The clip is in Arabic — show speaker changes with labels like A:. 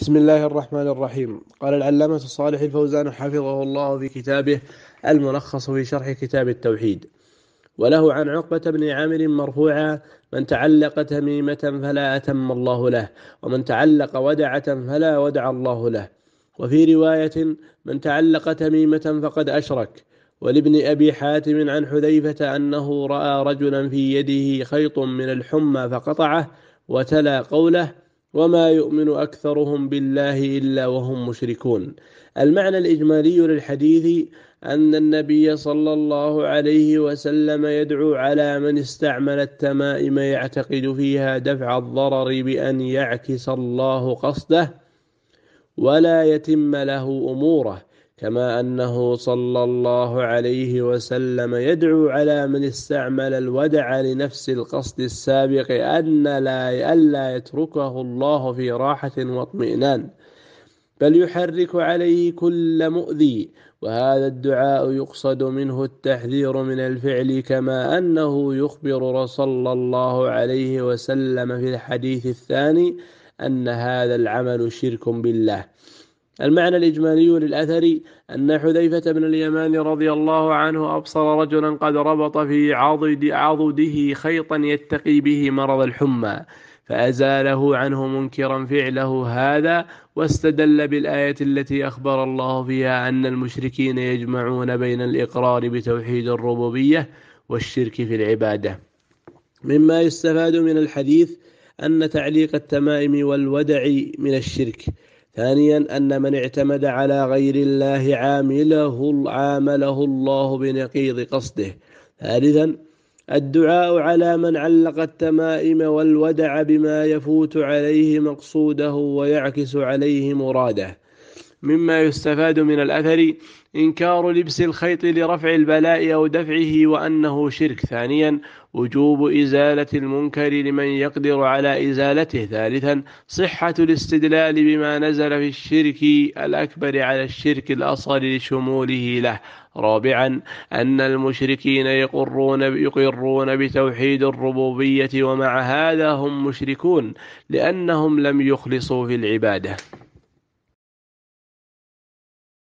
A: بسم الله الرحمن الرحيم قال العلامة الصالح الفوزان حفظه الله في كتابه الملخص في شرح كتاب التوحيد وله عن عقبة بن عامر مرفوعا من تعلق تميمة فلا أتم الله له ومن تعلق ودعة فلا ودع الله له وفي رواية من تعلق تميمة فقد أشرك ولابن أبي حاتم عن حذيفة أنه رأى رجلا في يده خيط من الحمى فقطعه وتلا قوله وما يؤمن أكثرهم بالله إلا وهم مشركون المعنى الإجمالي للحديث أن النبي صلى الله عليه وسلم يدعو على من استعمل التمائم يعتقد فيها دفع الضرر بأن يعكس الله قصده ولا يتم له أموره كما أنه صلى الله عليه وسلم يدعو على من استعمل الودع لنفس القصد السابق أن لا ألا يتركه الله في راحة واطمئنان بل يحرك عليه كل مؤذي وهذا الدعاء يقصد منه التحذير من الفعل كما أنه يخبر صلى الله عليه وسلم في الحديث الثاني أن هذا العمل شرك بالله المعنى الإجمالي للأثر أن حذيفة بن اليمان رضي الله عنه أبصر رجلا قد ربط في عضد عضده خيطا يتقي به مرض الحمى فأزاله عنه منكرا فعله هذا واستدل بالآية التي أخبر الله فيها أن المشركين يجمعون بين الإقرار بتوحيد الربوبية والشرك في العبادة مما يستفاد من الحديث أن تعليق التمائم والودع من الشرك ثانيا أن من اعتمد على غير الله عامله عامله الله بنقيض قصده ثالثا الدعاء على من علق التمائم والودع بما يفوت عليه مقصوده ويعكس عليه مراده مما يستفاد من الأثر إنكار لبس الخيط لرفع البلاء أو دفعه وأنه شرك ثانيا وجوب إزالة المنكر لمن يقدر على إزالته ثالثا صحة الاستدلال بما نزل في الشرك الأكبر على الشرك الأصغر لشموله له رابعا أن المشركين يقرون يقرون بتوحيد الربوبية ومع هذا هم مشركون لأنهم لم يخلصوا في العبادة